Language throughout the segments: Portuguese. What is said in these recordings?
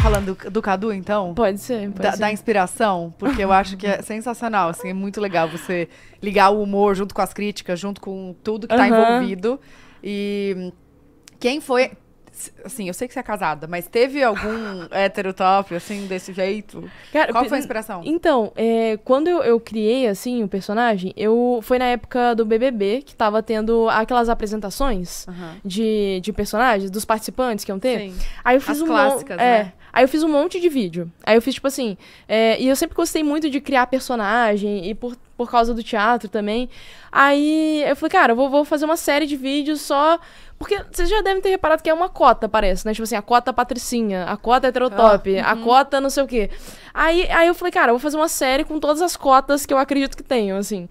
Tá falando do, do Cadu, então? Pode ser, pode da, ser. Da inspiração, porque eu acho que é sensacional, assim, é muito legal você ligar o humor junto com as críticas, junto com tudo que tá uhum. envolvido. E quem foi Assim, eu sei que você é casada, mas teve algum hétero top, assim, desse jeito? Cara, Qual foi a inspiração? Então, é, quando eu, eu, criei, assim, o personagem, eu foi na época do BBB, que tava tendo aquelas apresentações uhum. de, de personagens, dos participantes que iam ter. Sim. Aí eu fiz As um clássicas, é, né? Aí eu fiz um monte de vídeo. Aí eu fiz, tipo assim. É, e eu sempre gostei muito de criar personagem e por por causa do teatro também. Aí eu falei, cara, eu vou, vou fazer uma série de vídeos só. Porque vocês já devem ter reparado que é uma cota, parece, né? Tipo assim, a cota Patricinha, a cota heterotop, ah, uhum. a cota não sei o quê. Aí, aí eu falei, cara, eu vou fazer uma série com todas as cotas que eu acredito que tenham, assim.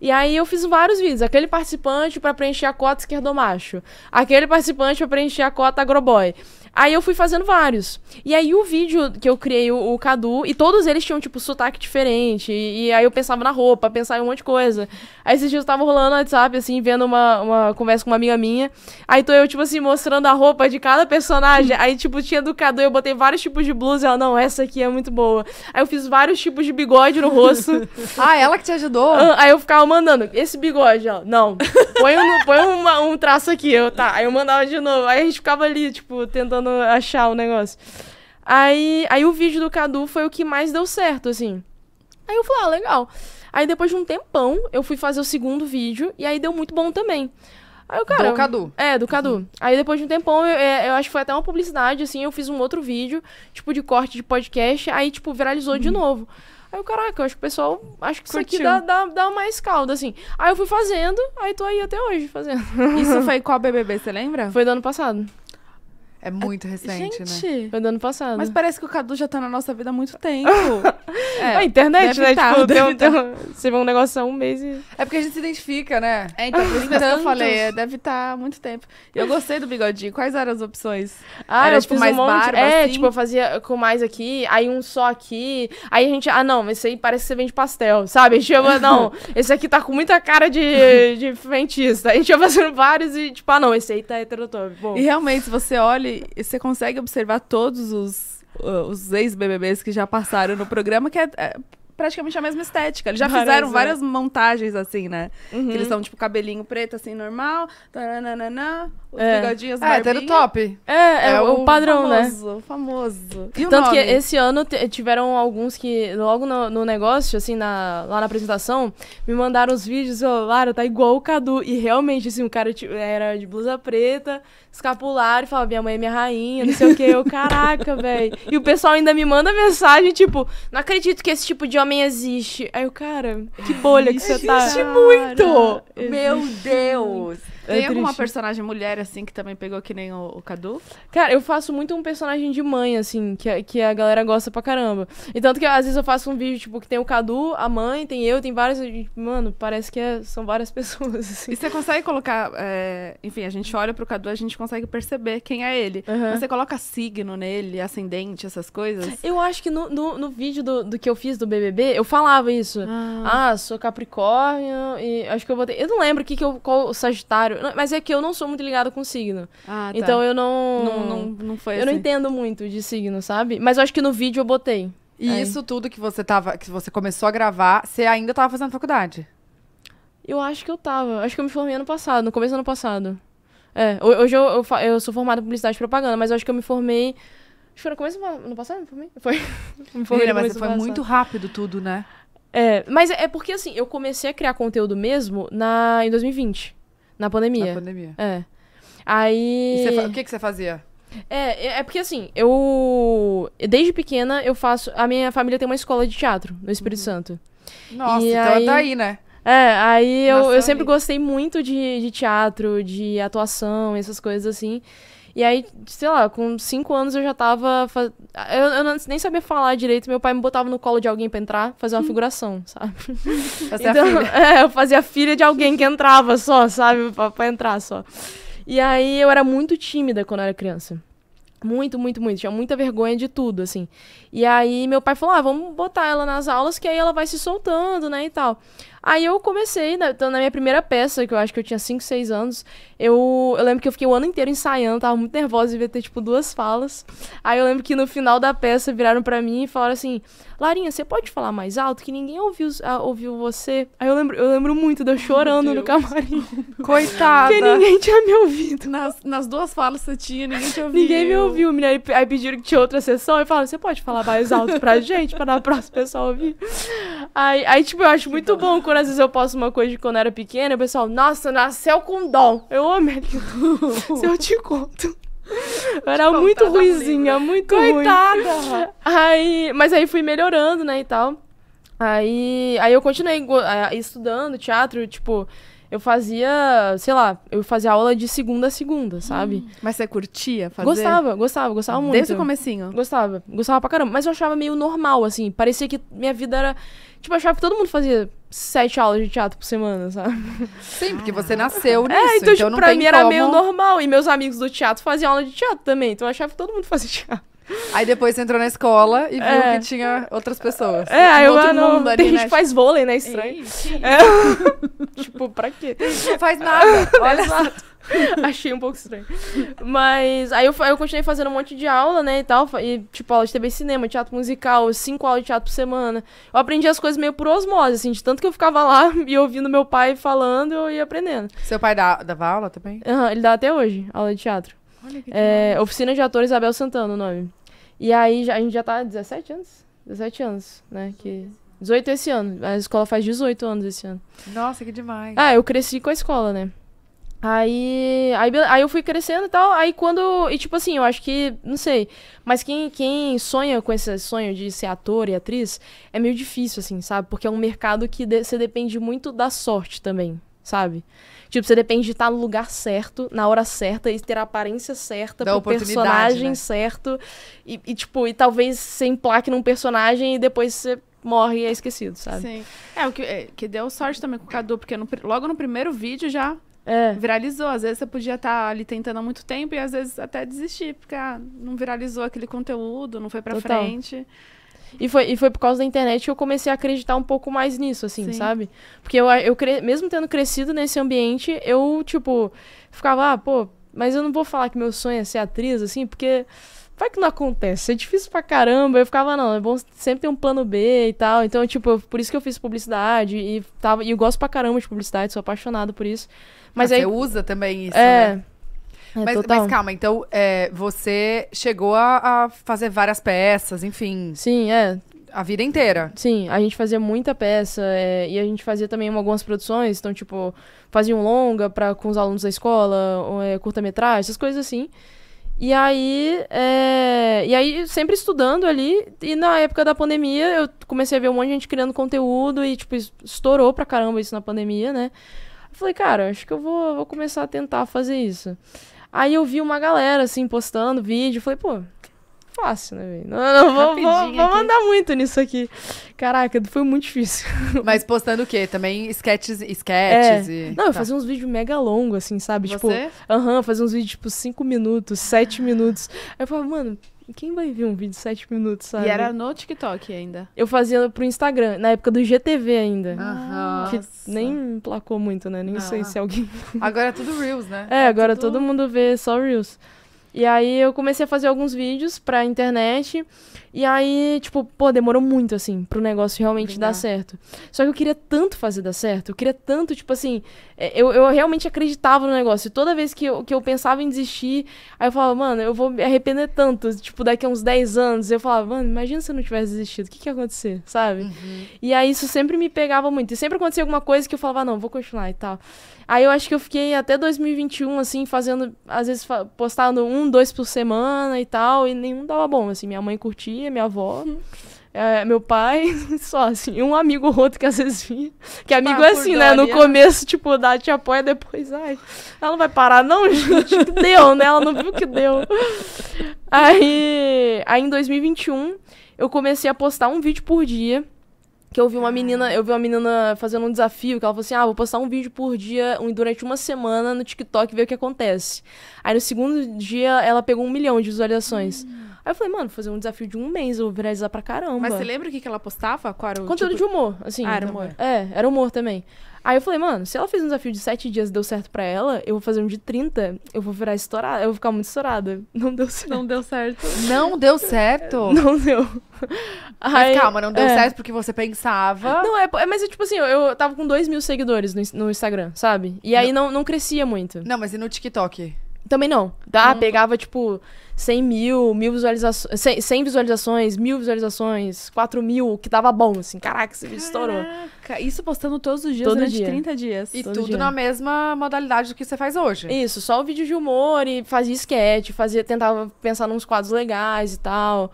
E aí eu fiz vários vídeos. Aquele participante para preencher a cota esquerdomacho. Aquele participante para preencher a cota agroboy. Aí eu fui fazendo vários. E aí o vídeo que eu criei, o, o Cadu, e todos eles tinham, tipo, sotaque diferente. E, e, aí eu pensava na roupa, pensava em um monte de coisa. Aí esses dias eu tava rolando no WhatsApp, assim, vendo uma, uma conversa com uma amiga minha. Aí tô eu, tipo assim, mostrando a roupa de cada personagem. aí, tipo, tinha do Cadu, eu botei vários tipos de blusa. Ela, não, essa aqui é muito boa. Aí eu fiz vários tipos de bigode no rosto. ah, ela que te ajudou? Aí eu ficava mandando, esse bigode, ó. não põe, um, põe uma, um traço aqui. Eu, tá. Aí eu mandava de novo. Aí a gente ficava ali, tipo, tentando achar o negócio. Aí, aí o vídeo do Cadu foi o que mais deu certo, assim. Aí eu falei, ah, legal. Aí depois de um tempão, eu fui fazer o segundo vídeo e aí deu muito bom também. Aí o cara. Do Cadu. É, do Cadu. Uhum. Aí depois de um tempão, eu, é, eu, acho que foi até uma publicidade, assim, eu fiz um outro vídeo, tipo, de corte de podcast, aí, tipo, viralizou uhum. de novo. Aí eu, caraca, eu acho que o pessoal. Acho que Curtiu. isso aqui dá, dá, dá mais caldo assim. Aí eu fui fazendo, aí tô aí até hoje fazendo. Isso foi qual BBB, você lembra? Foi do ano passado. É muito é, recente, né? Gente, né? Foi do ano passado. Mas parece que o Cadu já tá na nossa vida há muito tempo. é, a internet, né? Tá, tipo, deu, tá. deu, você vê um negócio há um mês e. É porque a gente se identifica, né? É, então, por isso que eu falei, é, deve estar tá há muito tempo. E eu gostei do bigodinho. Quais eram as opções? Ah, Era, eu tipo, mais um monte. barba, É, assim? tipo, eu fazia com mais aqui, aí um só aqui. Aí a gente, ah, não, esse aí parece que você vende pastel, sabe? A gente chama, não, esse aqui tá com muita cara de, de frentista. A gente ia fazendo vários e, tipo, ah, não, esse aí tá heterotópico. E realmente, se você olha e você consegue observar todos os, uh, os ex-BBBs que já passaram no programa, que é, é praticamente a mesma estética. Eles já Parece. fizeram é. várias montagens assim, né? Uhum. Que eles uhum. são tipo cabelinho preto assim normal, taranana, os é. bigodinhos É, tá top. É, é, é o, o, padrão, né? famoso, né? O famoso. Tanto que esse ano tiveram alguns que, logo no, no, negócio, assim, na, lá na apresentação, me mandaram os vídeos, ó, Lara, tá igual o Cadu. E realmente, assim, o cara era de blusa preta, escapular, e falava, minha mãe é minha rainha, não sei o quê. Eu, caraca, velho. E o pessoal ainda me manda mensagem, tipo, não acredito que esse tipo de homem existe. Aí eu, cara, que bolha que você tá. Existe muito! Cara, Meu existe. Deus! É Tem alguma triste. personagem mulher, assim, que também pegou que nem o, o, Cadu? Cara, eu faço muito um personagem de mãe, assim, que, é, que a galera gosta pra caramba. E tanto que às vezes eu faço um vídeo, tipo, que tem o Cadu, a mãe, tem eu, tem várias. Mano, parece que é, são várias pessoas. Assim. E você consegue colocar. É... Enfim, a gente olha pro Cadu, a gente consegue perceber quem é ele. Uhum. Você coloca signo nele, ascendente, essas coisas? Eu acho que no, no, no vídeo do, do, que eu fiz do BBB, eu falava isso. Ah, ah sou Capricórnio e acho que eu botei. Eu não lembro que que eu, qual o Sagitário mas é que eu não sou muito ligada com signo. Ah, tá. Então eu não. Não, não, não foi Eu assim. não entendo muito de signo, sabe? Mas eu acho que no vídeo eu botei. E Aí. isso tudo que você tava. que você começou a gravar, você ainda tava fazendo faculdade? Eu acho que eu tava. Acho que eu me formei ano passado, no começo do ano passado. É, hoje eu, eu, eu sou formada em publicidade e propaganda, mas eu acho que eu me formei. Acho que foi no começo do ano passado, me formei? Foi. me formei né, mas foi passado. muito rápido tudo, né? É, mas é porque assim, eu comecei a criar conteúdo mesmo na, em 2020. Na pandemia. Na pandemia. É. Aí. Fa... O que, que você fazia? É, é, é porque assim, eu. Desde pequena eu faço. A minha família tem uma escola de teatro no Espírito uhum. Santo. Nossa, e então é aí... tá aí, né? É, aí eu, eu sempre gostei muito de, de teatro, de atuação, essas coisas assim. E aí, sei lá, com cinco anos eu já tava. Faz... Eu, eu nem sabia falar direito, meu pai me botava no colo de alguém pra entrar, fazer uma figuração, sabe? Fazia então, filha. É, eu fazia a filha de alguém que entrava só, sabe? Pra, pra entrar só. E aí eu era muito tímida quando eu era criança. Muito, muito, muito. Tinha muita vergonha de tudo, assim. E aí meu pai falou: ah, vamos botar ela nas aulas, que aí ela vai se soltando, né, e tal. Aí eu comecei, na, né, então, na minha primeira peça, que eu acho que eu tinha 5, 6 anos, eu, eu lembro que eu fiquei o ano inteiro ensaiando, tava muito nervosa, ver ter, tipo, duas falas. Aí eu lembro que no final da peça viraram para mim e falaram assim: Larinha, você pode falar mais alto que ninguém ouviu, ah, ouviu você? Aí eu lembro, eu lembro muito de eu chorando no camarim. Coitada. Porque ninguém tinha me ouvido. Nas, nas duas falas que você tinha, ninguém te ouviu. Ninguém me ouviu, menina. Aí, pediram que tinha outra sessão e falaram, você pode falar mais alto pra gente, pra pra próxima pessoal ouvir? Aí, aí, tipo, eu acho muito bom quando às vezes eu posto uma coisa de quando eu era pequena, o pessoal, nossa, nasceu com dom. Eu amo, Se eu te conto. Era muito ruizinha, muito Coitada. ruim. Aí, mas aí fui melhorando, né, e tal. Aí, aí eu continuei estudando teatro, tipo, eu fazia, sei lá, eu fazia aula de segunda a segunda, sabe? Hum, mas você curtia fazer? Gostava, gostava, gostava Desde muito. Desde o comecinho? Gostava, gostava pra caramba. Mas eu achava meio normal, assim, parecia que minha vida era... Tipo, eu achava que todo mundo fazia sete aulas de teatro por semana, sabe? Sim, porque você nasceu é, nisso, é, então, então tipo, então não pra mim como... era meio normal. E meus amigos do teatro faziam aula de teatro também. Então eu achava que todo mundo fazia teatro. Aí depois entrou na escola e viu é. que tinha outras pessoas. É, aí outro ah, mundo ali, tem né? gente faz vôlei, né? Estranho. É. tipo, pra quê? Não faz nada. Olha só. Achei um pouco estranho. Mas aí eu, eu continuei fazendo um monte de aula, né, e tal. E, tipo, aula de TV cinema, teatro musical, cinco aulas de teatro por semana. Eu aprendi as coisas meio por osmose, assim, de tanto que eu ficava lá e ouvindo meu pai falando, eu ia aprendendo. Seu pai dá, dava aula também? Aham, uhum, ele dá até hoje, aula de teatro. Olha que é, Oficina de ator Isabel Santana, o nome. E aí a gente já tá 17 anos? 17 anos, né? Que... 18 esse ano. A escola faz 18 anos esse ano. Nossa, que demais. Ah, eu cresci com a escola, né? Aí, aí, aí eu fui crescendo e tal. Aí quando. E tipo assim, eu acho que. Não sei. Mas quem, quem sonha com esse sonho de ser ator e atriz é meio difícil, assim, sabe? Porque é um mercado que de, você depende muito da sorte também, sabe? Tipo, você depende de estar no lugar certo, na hora certa, e ter a aparência certa, o personagem né? certo. E, e, tipo, e talvez você emplaque num personagem e depois você morre e é esquecido, sabe? Sim. É, o que, é, que deu sorte também com o Cadu, porque no, logo no primeiro vídeo já é. viralizou. Às vezes você podia estar tá ali tentando há muito tempo e às vezes até desistir, porque ah, não viralizou aquele conteúdo, não foi pra Total. frente. E foi, e foi por causa da internet que eu comecei a acreditar um pouco mais nisso, assim, Sim. sabe? Porque eu, eu cre... mesmo tendo crescido nesse ambiente, eu, tipo, ficava, ah, pô, mas eu não vou falar que meu sonho é ser atriz, assim, porque vai que não acontece, é difícil pra caramba. Eu ficava, não, é bom sempre ter um plano B e tal. Então, tipo, por isso que eu fiz publicidade e, tava, e eu gosto pra caramba de publicidade, sou apaixonado por isso. Mas ah, aí, você usa também isso, é, né? É, mas, mas, calma, então é, você chegou a, a, fazer várias peças, enfim. Sim, é. A vida inteira. Sim, a gente fazia muita peça é, e a gente fazia também algumas produções, então, tipo, fazia um longa pra, com os alunos da escola, é, curta-metragem, essas coisas assim. E aí, é... e aí, sempre estudando ali, e na época da pandemia, eu comecei a ver um monte de gente criando conteúdo e, tipo, estourou pra caramba isso na pandemia, né? Eu falei, cara, acho que eu vou, vou começar a tentar fazer isso. Aí eu vi uma galera, assim, postando vídeo. Falei, pô, fácil, né, velho? Não, não, vou, vou, vou mandar muito nisso aqui. Caraca, foi muito difícil. Mas postando o quê? Também sketches, sketches é. e... Não, eu tá. fazia uns vídeos mega longos, assim, sabe? Você? Tipo, aham, uh -huh, fazia uns vídeos, tipo, 5 minutos, 7 minutos. Aí eu falava, mano, quem vai ver um vídeo de 7 minutos, sabe? E era no TikTok ainda. Eu fazia pro Instagram, na época do GTV ainda. Aham. Que nem placou muito, né? Nem ah. sei se alguém. Agora é tudo Reels, né? É, é agora tudo... todo mundo vê só Reels. E aí eu comecei a fazer alguns vídeos pra internet. E aí, tipo, pô, demorou muito, assim, pro negócio realmente Vingar. dar certo. Só que eu queria tanto fazer dar certo, eu queria tanto, tipo assim, é, eu, eu realmente acreditava no negócio. E toda vez que eu, que eu pensava em desistir, aí eu falava, mano, eu vou me arrepender tanto, tipo, daqui a uns 10 anos. Eu falava, mano, imagina se eu não tivesse desistido, o que, que ia acontecer, sabe? Uhum. E aí isso sempre me pegava muito. E sempre acontecia alguma coisa que eu falava, ah, não, vou continuar e tal. Aí eu acho que eu fiquei até 2021, assim, fazendo, às vezes postando um, dois por semana e tal, e nenhum dava bom, assim, minha mãe curtia minha avó, é, meu pai, só assim, um amigo outro que às vezes vinha. Que amigo tá, é assim, né? No é. começo, tipo, dá, te apoia, depois, ai, ela não vai parar, não, gente, que deu, né? Ela não viu que deu. Aí, aí em 2021, eu comecei a postar um vídeo por dia que eu vi uma menina, eu vi uma menina fazendo um desafio, que ela falou assim: "Ah, vou postar um vídeo por dia durante uma semana no TikTok e ver o que acontece". Aí no segundo dia ela pegou um milhão de visualizações. Hum. Aí eu falei, mano, fazer um desafio de um mês, eu vou viralizar pra caramba. Mas você lembra o que, que ela postava? Qual era o Conteúdo tipo... de humor, assim. Ah, era então, humor. É, era humor também. Aí eu falei, mano, se ela fez um desafio de sete dias e deu certo pra ela, eu vou fazer um de 30, eu vou virar estourada, eu vou ficar muito estourada. Não deu certo. Não deu certo. Não deu certo? Não deu. Mas Aí, calma, não deu é. certo porque você pensava. Não, é, é mas é tipo assim, eu, eu tava com dois mil seguidores no, no Instagram, sabe? E aí não. não, não crescia muito. Não, mas e no TikTok? Também não. Tá? Não. Pegava, tipo, 100 mil, mil visualizações, 100, visualizações, mil visualizações, 4 mil, que dava bom, assim, caraca, esse vídeo estourou. Isso postando todos os dias Todo durante dia. 30 dias. E Todo tudo dia. na mesma modalidade do que você faz hoje. Isso, só o vídeo de humor e fazia sketch, fazia, tentava pensar nos quadros legais e tal.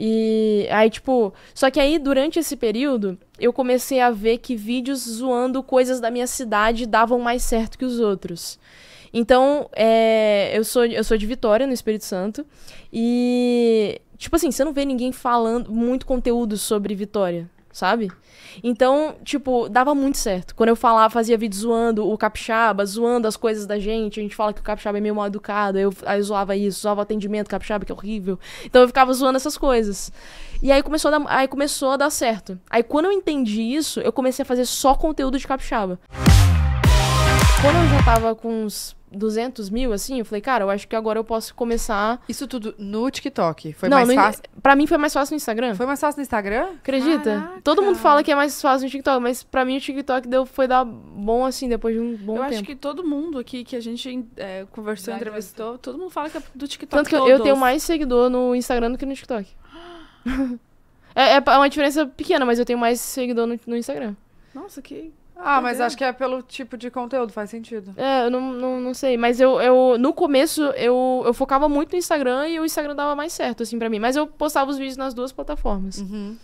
E aí, tipo, só que aí durante esse período eu comecei a ver que vídeos zoando coisas da minha cidade davam mais certo que os outros. Então, é, eu, sou, eu sou de Vitória, no Espírito Santo. E, tipo assim, você não vê ninguém falando muito conteúdo sobre Vitória, sabe? Então, tipo, dava muito certo. Quando eu falava, fazia vídeo zoando o capixaba, zoando as coisas da gente, a gente fala que o capixaba é meio mal educado, eu, aí eu zoava isso, zoava o atendimento capixaba, que é horrível. Então eu ficava zoando essas coisas. E aí começou a dar, aí começou a dar certo. Aí quando eu entendi isso, eu comecei a fazer só conteúdo de capixaba. Música quando eu já tava com uns 200 mil, assim, eu falei, cara, eu acho que agora eu posso começar. Isso tudo no TikTok? Foi não, mais fácil? Pra mim foi mais fácil no Instagram. Foi mais fácil no Instagram? Acredita? Caraca. Todo mundo fala que é mais fácil no TikTok, mas pra mim o TikTok deu, foi dar bom, assim, depois de um bom eu tempo. Eu acho que todo mundo aqui que a gente é, conversou, entrevistou, todo mundo fala que é do TikTok. Tanto que eu, eu tenho mais seguidor no Instagram do que no TikTok. É, é, é uma diferença pequena, mas eu tenho mais seguidor no, no Instagram. Nossa, que ah, mas acho que é pelo tipo de conteúdo, faz sentido. É, eu não, não, não sei. Mas eu, eu, no começo, eu, eu focava muito no Instagram e o Instagram dava mais certo, assim, pra mim. Mas eu postava os vídeos nas duas plataformas. Uhum.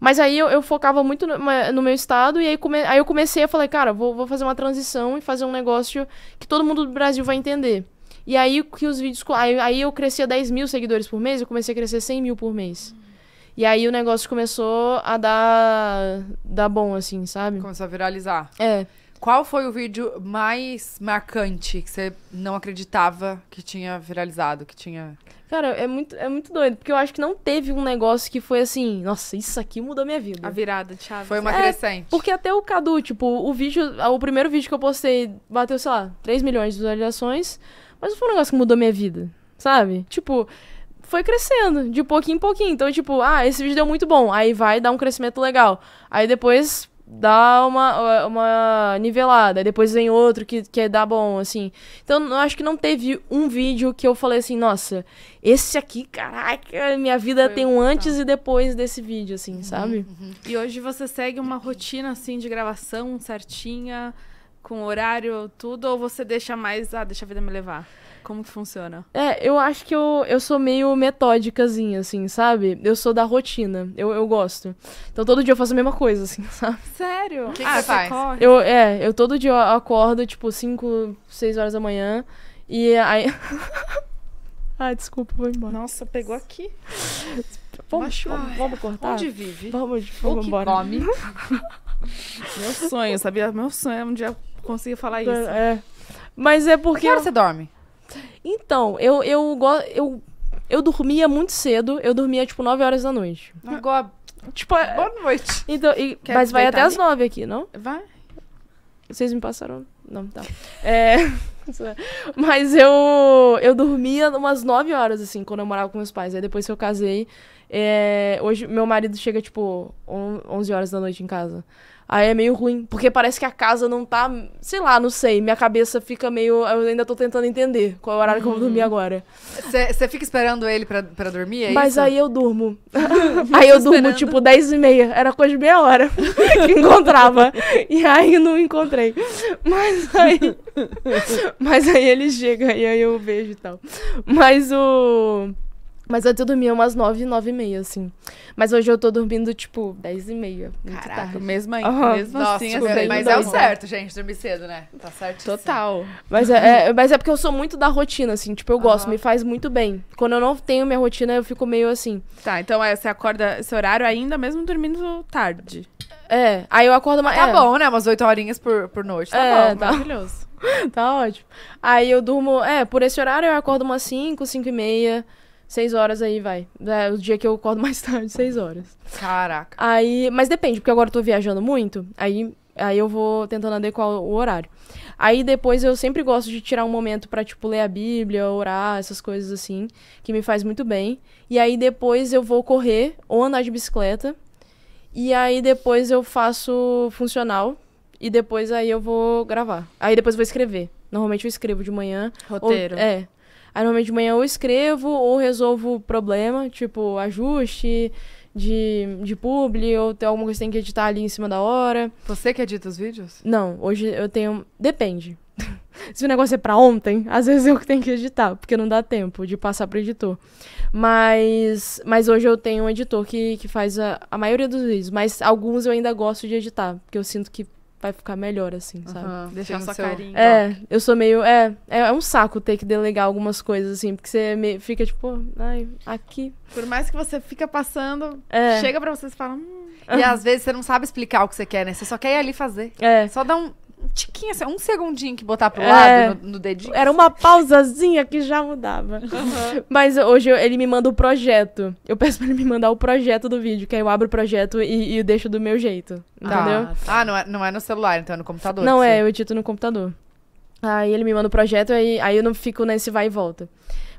Mas aí eu, eu focava muito no, no, meu estado e aí, come, aí eu comecei a falar, cara, vou, vou fazer uma transição e fazer um negócio que todo mundo do Brasil vai entender. E aí que os vídeos. Aí, aí eu crescia 10 mil seguidores por mês, eu comecei a crescer 100 mil por mês. Uhum. E aí o negócio começou a dar, dar bom, assim, sabe? Começou a viralizar. É. Qual foi o vídeo mais marcante que você não acreditava que tinha viralizado, que tinha... Cara, é muito, é muito doido, porque eu acho que não teve um negócio que foi assim, nossa, isso aqui mudou minha vida. A virada, Thiago. Foi uma é, crescente. Porque até o Cadu, tipo, o vídeo, o primeiro vídeo que eu postei bateu, sei lá, 3 milhões de visualizações, mas não foi um negócio que mudou minha vida, sabe? Tipo, foi crescendo, de pouquinho em pouquinho. Então, tipo, ah, esse vídeo deu muito bom. Aí vai dar um crescimento legal. Aí depois dá uma, eh, uma nivelada, aí depois vem outro que, que dá bom, assim. Então, eu acho que não teve um vídeo que eu falei assim, nossa, esse aqui, caraca, minha vida Foi tem um antes e depois desse vídeo, assim, uhum, sabe? Uhum. E hoje você segue uma rotina, assim, de gravação certinha, com horário, tudo, ou você deixa mais, ah, deixa a vida me levar? Como que funciona? É, eu acho que eu, eu sou meio metódicazinha, assim, sabe? Eu sou da rotina, eu, eu gosto. Então todo dia eu faço a mesma coisa, assim, sabe? Sério? O que, que ah, você faz? Corre? Eu, é, eu todo dia eu acordo, tipo, 5, 6 horas da manhã, e aí... ah, desculpa, vou embora. Nossa, pegou aqui. Vamos, vamos, vamos cortar? Onde vive? Vamos, vamos Ou que embora. come. Meu sonho, sabia? Meu sonho é um dia consigo falar então, isso. É. Mas é porque. Que hora eu... você dorme? Então, eu, eu, eu, eu dormia muito cedo. Eu dormia, tipo, 9 horas da noite. Agora. Tipo, é- Boa noite. Então, e... mas vai até as 9 aqui, não? Vai. Vocês me passaram. Não, tá. É. Mas eu, eu dormia umas 9 horas, assim, quando eu morava com meus pais. Aí depois que eu casei, é, hoje meu marido chega, tipo, 11 horas da noite em casa. Aí é meio ruim, porque parece que a casa não tá. Sei lá, não sei. Minha cabeça fica meio. Eu ainda tô tentando entender qual é o horário que eu vou dormir uhum. agora. Você fica esperando ele pra, pra dormir? É Mas isso? aí eu durmo. aí eu durmo tipo 10 e meia. Era coisa de meia hora que encontrava. e aí não encontrei. Mas aí. Mas aí ele chega e aí eu vejo e tal. Mas o. Mas antes eu dormia umas 9, 9 e meia, assim. Mas hoje eu tô dormindo, tipo, 10 e meia. Caraca, mesmo, aí, uhum. mesmo Nossa, assim. Tipo, assim mas doido. é o certo, gente, dormir cedo, né? Tá certo. Total. Mas é, é, mas é porque eu sou muito da rotina, assim. Tipo, eu gosto, uhum. me faz muito bem. Quando eu não tenho minha rotina, eu fico meio assim. Tá, então é, você acorda esse horário ainda, mesmo dormindo tarde. É, aí eu acordo... Tá é. bom, né? Umas 8 horinhas por, por noite, tá é, bom, tá. maravilhoso. tá ótimo. Aí eu durmo, é, por esse horário eu acordo umas 5, 5 e meia. Seis horas aí, vai. É o dia que eu acordo mais tarde, seis horas. Caraca. Aí, mas depende, porque agora eu tô viajando muito, aí, aí eu vou tentando adequar o horário. Aí depois eu sempre gosto de tirar um momento para tipo, ler a Bíblia, orar, essas coisas assim, que me faz muito bem. E aí depois eu vou correr ou andar de bicicleta. E aí depois eu faço funcional, e depois aí eu vou gravar. Aí depois eu vou escrever. Normalmente eu escrevo de manhã. Roteiro. Ou, é. Aí normalmente de manhã eu escrevo ou resolvo problema, tipo ajuste de, de publi ou tem alguma coisa que tem que editar ali em cima da hora. Você que edita os vídeos? Não, hoje eu tenho. Depende. Se o negócio é pra ontem, às vezes eu tenho que editar, porque não dá tempo de passar pro editor. Mas, mas hoje eu tenho um editor que, que faz a, a maioria dos vídeos, mas alguns eu ainda gosto de editar, porque eu sinto que vai ficar melhor, assim, sabe? Deixar sua seu... carinha. É, eu sou meio. É, é, é, um saco ter que delegar algumas coisas, assim, porque você me... fica tipo, ai, aqui. Por mais que você fica passando, é. chega pra vocês e fala. Hum. E às vezes você não sabe explicar o que você quer, né? Você só quer ir ali fazer. É. Só dá um tiquinho, assim, um segundinho que botar pro é. lado no, no, dedinho. Era uma pausazinha que já mudava. Uhum. Mas hoje eu, ele me manda o projeto. Eu peço pra ele me mandar o projeto do vídeo, que aí eu abro o projeto e, e eu deixo do meu jeito. Tá. Entendeu? Ah, ah, não, é, não é no celular, então é no computador. Não, é, eu edito no computador. Aí ele me manda o projeto, aí, aí eu não fico nesse vai e volta.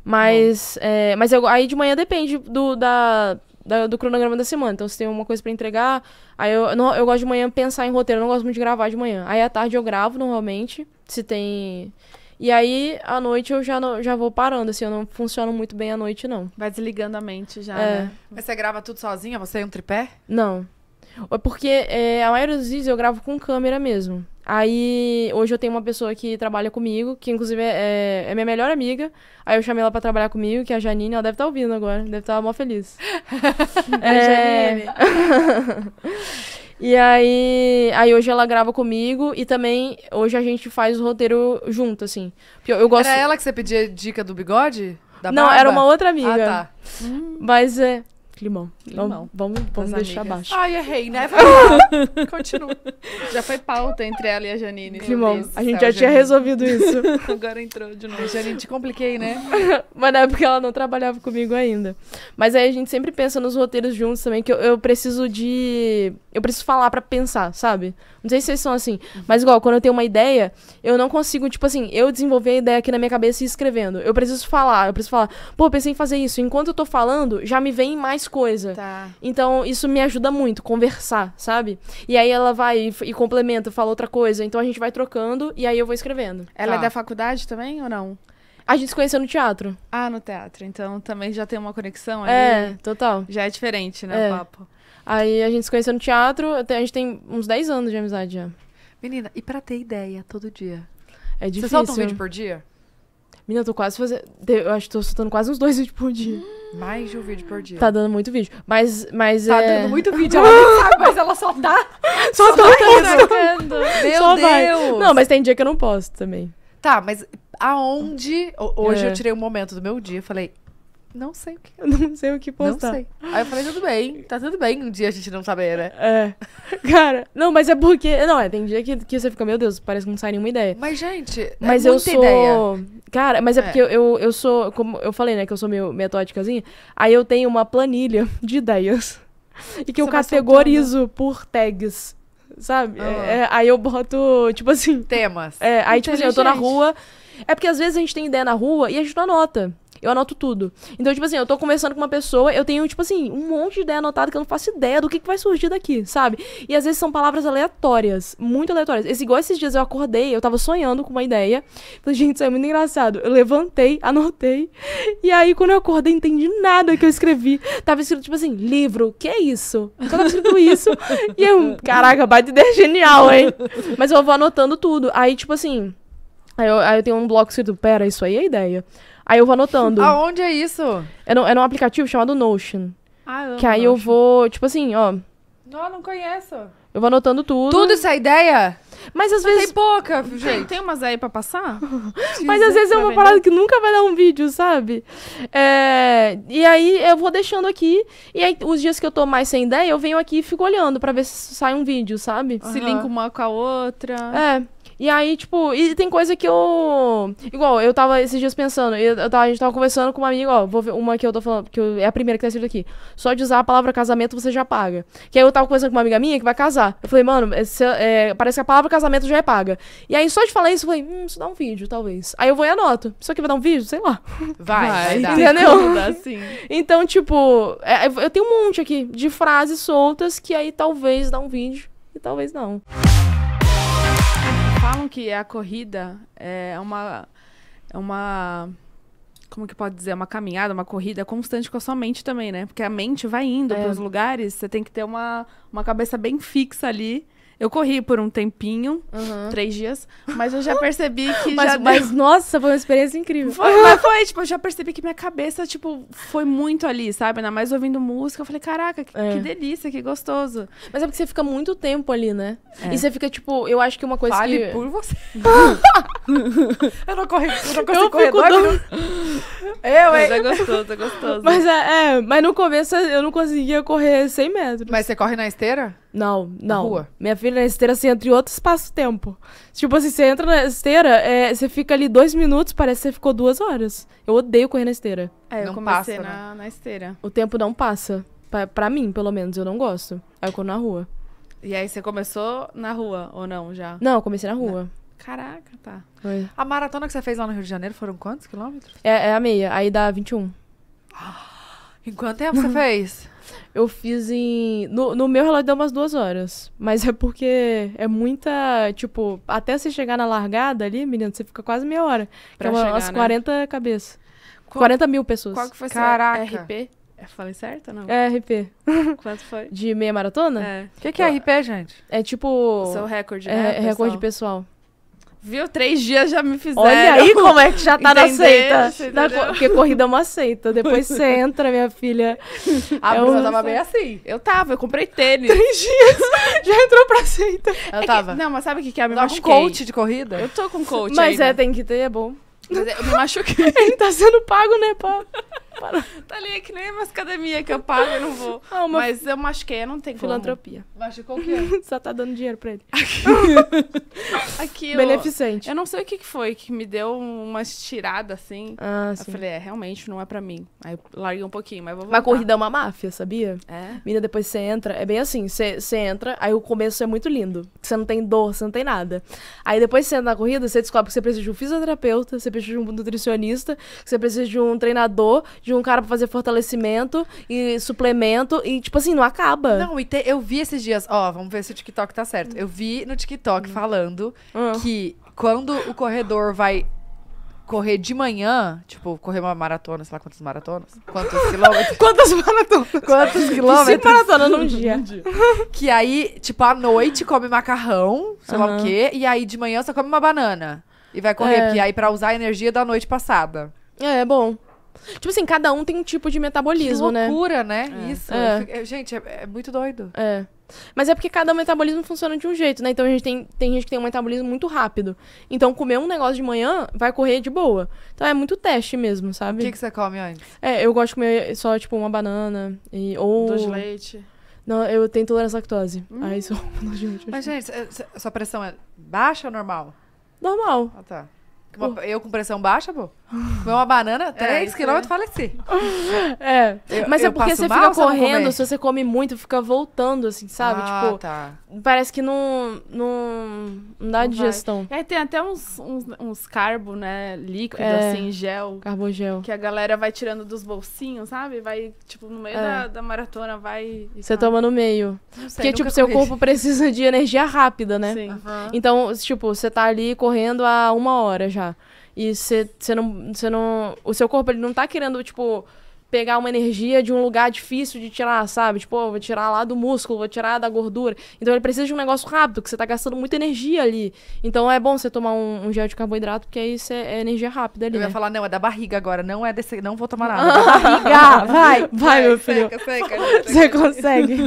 Mas, é, mas eu, aí de manhã depende do, da, do, do cronograma da semana. Então, se tem uma coisa para entregar, aí eu, não, eu gosto de manhã pensar em roteiro, eu não gosto muito de gravar de manhã. Aí à tarde eu gravo normalmente, se tem. E aí, à noite eu já, não, já vou parando, assim, eu não funciono muito bem à noite, não. Vai desligando a mente já, é. né? Mas você grava tudo sozinha? Você é um tripé? Não. É porque é, a maioria dos vídeos eu gravo com câmera mesmo. Aí, hoje eu tenho uma pessoa que trabalha comigo, que inclusive é, é, é, minha melhor amiga. Aí eu chamei ela pra trabalhar comigo, que é a Janine, ela deve estar tá ouvindo agora, deve estar tá mó feliz. é... é e aí, aí hoje ela grava comigo e também hoje a gente faz o roteiro junto, assim. eu, eu gosto... Era ela que você pedia dica do bigode? Da Não, barba? era uma outra amiga. Ah, tá. Hum. Mas é... Limão. Limão. Vamos, vamos das deixar baixo. Ai, errei, né? Continua. Já foi pauta entre ela e a Janine. Limão. a gente céu, já tinha Janine. resolvido isso. Agora entrou de novo. A Janine, te compliquei, né? Mas na época ela não trabalhava comigo ainda. Mas aí a gente sempre pensa nos roteiros juntos também, que eu, eu preciso de. Eu preciso falar para pensar, sabe? Não sei se vocês são assim, mas igual, quando eu tenho uma ideia, eu não consigo, tipo assim, eu desenvolver a ideia aqui na minha cabeça e escrevendo. Eu preciso falar, eu preciso falar, pô, pensei em fazer isso. Enquanto eu tô falando, já me vem mais mais coisa. Tá. Então, isso me ajuda muito, conversar, sabe? E aí ela vai e, e, complementa, fala outra coisa. Então a gente vai trocando e aí eu vou escrevendo. Ela é tá. é da faculdade também ou não? A gente se conheceu no teatro. Ah, no teatro. Então também já tem uma conexão ali. É, total. Já é diferente, né, é. o papo. Aí a gente se conheceu no teatro, a gente tem uns 10 anos de amizade já. Menina, e pra ter ideia, todo dia? É difícil. Você solta um vídeo por dia? Menina, eu tô quase fazendo. Eu acho que tô soltando quase uns dois vídeos por dia. Mais de um vídeo por dia. Tá dando muito vídeo. Mas. mas tá é... dando muito vídeo, ela nem sabe, mas ela só tá. Só, só tá postando. Meu só Deus. Vai. Não, mas tem dia que eu não posto também. Tá, mas aonde. Hoje é. eu tirei um momento do meu dia e falei, não sei o que, eu não sei o que postar. Não sei. Aí eu falei, tudo bem, tá tudo bem um dia a gente não saber, né? É. Cara, não, mas é porque. Não, é, tem dia que, que você fica, meu Deus, parece que não sai nenhuma ideia. Mas, gente, é mas é eu muita sou. Ideia. Cara, mas é, é, porque eu, eu sou. Como eu falei, né, que eu sou meio metódicazinha. Aí eu tenho uma planilha de ideias. E que você eu categorizo por tags sabe? Uhum. É, aí eu boto, tipo assim. Temas. É, aí, tipo assim, eu tô na rua. É porque às vezes a gente tem ideia na rua e a gente não anota. Eu anoto tudo. Então, tipo assim, eu tô conversando com uma pessoa, eu tenho, tipo assim, um monte de ideia anotada que eu não faço ideia do que, que vai surgir daqui, sabe? E às vezes são palavras aleatórias, muito aleatórias. Esse, igual esses dias eu acordei, eu tava sonhando com uma ideia. Falei, gente, isso é muito engraçado. Eu levantei, anotei. E aí, quando eu acordei, entendi nada que eu escrevi. Tava escrito, tipo assim, livro, que é isso? Eu tava escrito isso. e eu, caraca, baita ideia genial, hein? Mas eu vou anotando tudo. Aí, tipo assim. Aí eu, aí eu tenho um bloco escrito, pera, isso aí é ideia. Aí eu vou anotando. Aonde é isso? É, no, é num aplicativo chamado Notion. Ah, Que aí Notion. eu vou, tipo assim, ó. Não, não conheço. Eu vou anotando tudo. Tudo essa é ideia? Mas às Mas vezes. Tem pouca, gente. Tem umas aí pra passar? Mas às vezes é uma parada que nunca vai dar um vídeo, sabe? É... E aí eu vou deixando aqui. E aí, os dias que eu tô mais sem ideia, eu venho aqui e fico olhando pra ver se sai um vídeo, sabe? Se linka uma com a outra. É. E aí, tipo, e tem coisa que eu. Igual, eu tava esses dias pensando, eu, eu tava, a gente tava conversando com uma amiga, ó, vou ver uma que eu tô falando, que eu, é a primeira que tá escrito aqui. Só de usar a palavra casamento você já paga. Que aí eu tava conversando com uma amiga minha que vai casar. Eu falei, mano, esse, é, é, parece que a palavra casamento já é paga. E aí, só de falar isso, eu falei, hum, isso dá um vídeo, talvez. Aí eu vou e anoto. Isso aqui vai dar um vídeo? Sei lá. Vai, vai, vai entendeu? sim. Então, tipo, é, eu tenho um monte aqui de frases soltas que aí talvez dá um vídeo e talvez não. Música falam que a corrida é uma. É uma como que pode dizer, uma caminhada, uma corrida constante com a sua mente também, né? Porque a mente vai indo é. para os lugares, você tem que ter uma, uma cabeça bem fixa ali eu corri por um tempinho, uhum. três dias, mas eu já percebi que mas, já. Mas, nossa, foi uma experiência incrível. Foi, mas foi, tipo, eu já percebi que minha cabeça, tipo, foi muito ali, sabe? Ainda mais ouvindo música. Eu falei, caraca, que, é. que delícia, que gostoso. Mas é porque você fica muito tempo ali, né? É. E você fica, tipo, eu acho que uma coisa Fale que. por você. eu não corri, eu não consigo é eu correr dois Eu, hein? Mas é gostoso, é gostoso. Mas é, é, mas no começo eu não conseguia correr 100 metros. Mas você corre na esteira? Não, não. Rua. Minha filha, na esteira assim, entre outros, outro espaço-tempo. Tipo assim, você entra na esteira, é, você fica ali dois minutos, parece que você ficou duas horas. Eu odeio correr na esteira. É, eu não comecei passa, na, né? na esteira. O tempo não passa. Pra, mim, pelo menos, eu não gosto. Aí eu corro na rua. E aí você começou na rua, ou não, já? Não, eu comecei na rua. Caraca, tá. Oi. A maratona que você fez lá no Rio de Janeiro foram quantos quilômetros? É, é a meia, aí dá 21. Ah, em quanto tempo você fez? eu fiz em. No, no meu relógio deu umas duas horas. Mas é porque é muita. Tipo, até você chegar na largada ali, menino, você fica quase meia hora. Pra é chegar é umas né? 40 cabeças. 40 mil pessoas. Qual que foi Caraca. RP? Eu é, falei certo ou não? É RP. Quanto foi? De meia maratona? É. O que, que é RP, gente? É tipo. O seu recorde, é, né? É, pessoal? recorde pessoal. Viu? Três dias já me fizeram. Olha aí como é que já tá Entender, na seita. Co porque corrida é uma seita. Depois você entra, minha filha. A eu é tava bem assim. Eu tava, eu comprei tênis. Três dias. já entrou pra seita. Eu é tava. Que, não, mas sabe o que, que é? Eu me machuquei. com coach de corrida? Eu tô com coach Mas é, ainda. é, tem que ter, é bom. Mas é, eu me machuquei. Ele tá sendo pago, né, pá? Para. Tá ali, é que nem as academia que eu pago, eu não vou. Ah, uma... Mas eu machuquei, não tem Filantropia. como. Machucou o quê? Só tá dando dinheiro pra ele. Aquilo. Beneficente. Eu não sei o que foi que me deu uma estirada assim. Ah, eu falei, é, realmente não é pra mim. Aí larguei um pouquinho, mas vou voltar. Mas corrida é uma máfia, sabia? É. Mina, depois você entra, é bem assim, você, você entra, aí o começo é muito lindo. Você não tem dor, você não tem nada. Aí depois você entra na corrida, você descobre que você precisa de um fisioterapeuta, você precisa de um nutricionista, você precisa de um treinador, de um um cara pra fazer fortalecimento e suplemento. E, tipo assim, não acaba. Não, e te, eu vi esses dias, ó, vamos ver se o TikTok tá certo. Eu vi no TikTok hum. falando hum. que quando o corredor vai correr de manhã, tipo, correr uma maratona, sei lá quantas maratonas, quantos quilômetros. quantas maratonas? Quantos quilômetros? Cinco maratonas num dia. que aí, tipo, à noite come macarrão, sei uhum. lá o quê, e aí de manhã só come uma banana. E vai correr, é. porque aí pra usar a energia da noite passada. É, é bom. Tipo assim, cada um tem um tipo de metabolismo, que né? loucura, né? né? É. Isso. É. Gente, é, é, muito doido. É. Mas é porque cada metabolismo funciona de um jeito, né? Então a gente tem, tem gente que tem um metabolismo muito rápido. Então comer um negócio de manhã vai correr de boa. Então é muito teste mesmo, sabe? O que, que você come antes? É, eu gosto de comer só, tipo, uma banana e, ou. Dois leite. Não, eu tenho intolerância à lactose. Hum. Aí só. Mas, gente, sua pressão é baixa ou normal? Normal. Ah, tá. Uma, eu com pressão baixa, pô? Comer uma banana, 3 é, quilômetros, é. faleci. É. Eu, Mas é eu é porque você fica correndo, se você come muito, fica voltando, assim, sabe? Ah, tipo, tá. parece que não, não, não dá não digestão. Vai. É, tem até uns, uns, uns carbo, né? Líquido, é. assim, gel. Carbogel. Que a galera vai tirando dos bolsinhos, sabe? Vai, tipo, no meio é. da, da, maratona, vai. Você tá. toma no meio. Sei, porque, tipo, seu corpo precisa de energia rápida, né? Sim. Uhum. Então, tipo, você tá ali correndo há uma hora já. E você não, você não. O seu corpo ele não tá querendo, tipo, pegar uma energia de um lugar difícil de tirar, sabe? Tipo, vou tirar lá do músculo, vou tirar da gordura. Então ele precisa de um negócio rápido, que você tá gastando muita energia ali. Então é bom você tomar um, um gel de carboidrato, porque aí é, é energia rápida ali. Eu né? ia falar, não, é da barriga agora, não é desse. Não vou tomar nada. É da barriga! vai, vai, meu filho. Seca, seca, seca. Você consegue.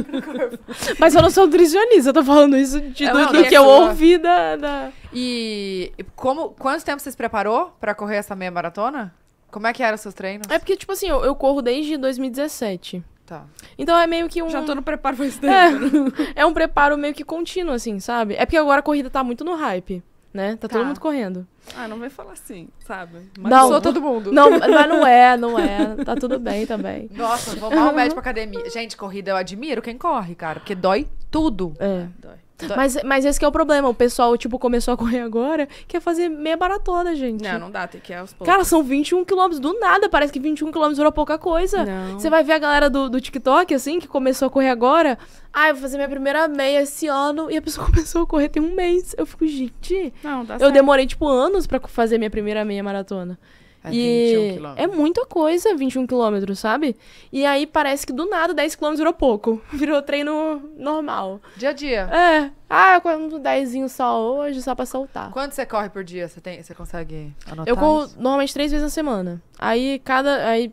Mas eu não sou nutricionista, eu tô falando isso de, é do, do que eu ouvi da. da... E como, quanto tempo você se preparou para correr essa meia maratona? Como é que eram seus treinos? É porque, tipo assim, eu, eu corro desde 2017. Tá. Então é meio que um. Já tô no preparo pra esse é, tempo. É, é um preparo meio que contínuo, assim, sabe? É porque agora a corrida tá muito no hype né? Tá, tá, todo mundo correndo. Ah, não vai falar assim, sabe? Mas não, sou todo mundo. Não, mas não é, não é. Tá tudo bem também. Nossa, vou mal médico pra academia. Gente, corrida eu admiro quem corre, cara, porque dói tudo. É. Dói. Mas, mas esse é o problema. O pessoal, tipo, começou a correr agora, quer fazer meia maratona, gente. Não, não dá, tem que ir aos poucos. Cara, são 21 quilômetros do nada. Parece que 21 quilômetros virou pouca coisa. Você vai ver a galera do, do TikTok, assim, que começou a correr agora. Ah, eu vou fazer minha primeira meia esse ano. E a pessoa começou a correr tem um mês. Eu fico, gente. Não, dá Eu certo. demorei, tipo, anos para fazer minha primeira meia maratona. É e 21 É muita coisa 21 quilômetros, sabe? E aí parece que do nada 10 quilômetros virou pouco. Virou treino normal. Dia a dia. É. Ah, eu conto 10 dezinho só hoje, só pra soltar. Quanto você corre por dia? Você, tem, você consegue anotar Eu corro isso? normalmente três vezes na semana. Aí cada... Aí,